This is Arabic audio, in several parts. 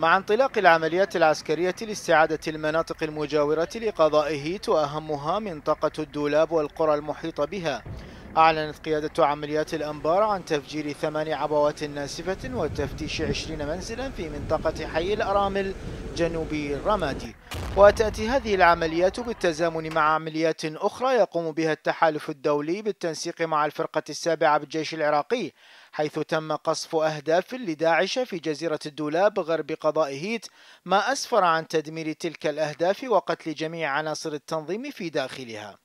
مع انطلاق العمليات العسكرية لاستعادة المناطق المجاورة لقضائه وأهمها منطقة الدولاب والقرى المحيطة بها أعلنت قيادة عمليات الأنبار عن تفجير ثمان عبوات ناسفة وتفتيش عشرين منزلا في منطقة حي الأرامل جنوبي الرمادي وتأتي هذه العمليات بالتزامن مع عمليات أخرى يقوم بها التحالف الدولي بالتنسيق مع الفرقة السابعة بالجيش العراقي حيث تم قصف أهداف لداعش في جزيرة الدولاب غرب قضاء هيت ما أسفر عن تدمير تلك الأهداف وقتل جميع عناصر التنظيم في داخلها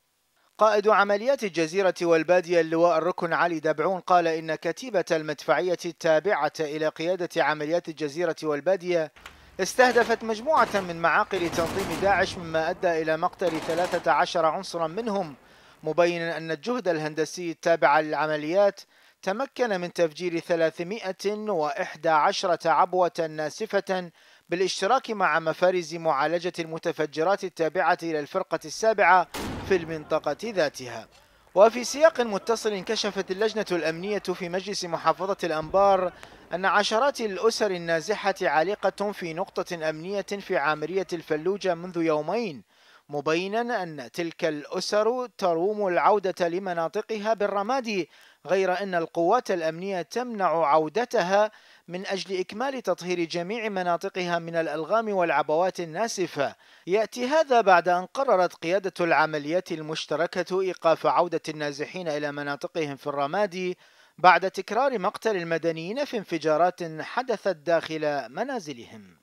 قائد عمليات الجزيرة والبادية اللواء الركن علي دبعون قال إن كتيبة المدفعية التابعة إلى قيادة عمليات الجزيرة والبادية استهدفت مجموعة من معاقل تنظيم داعش مما أدى إلى مقتل 13 عنصرا منهم مبينا أن الجهد الهندسي التابع للعمليات تمكن من تفجير 311 عبوة ناسفة بالاشتراك مع مفارز معالجة المتفجرات التابعة إلى الفرقة السابعة في المنطقة ذاتها وفي سياق متصل كشفت اللجنة الأمنية في مجلس محافظة الأنبار أن عشرات الأسر النازحة عالقة في نقطة أمنية في عامرية الفلوجة منذ يومين مبينا أن تلك الأسر تروم العودة لمناطقها بالرمادي غير أن القوات الأمنية تمنع عودتها من أجل إكمال تطهير جميع مناطقها من الألغام والعبوات الناسفة يأتي هذا بعد أن قررت قيادة العمليات المشتركة إيقاف عودة النازحين إلى مناطقهم في الرمادي بعد تكرار مقتل المدنيين في انفجارات حدثت داخل منازلهم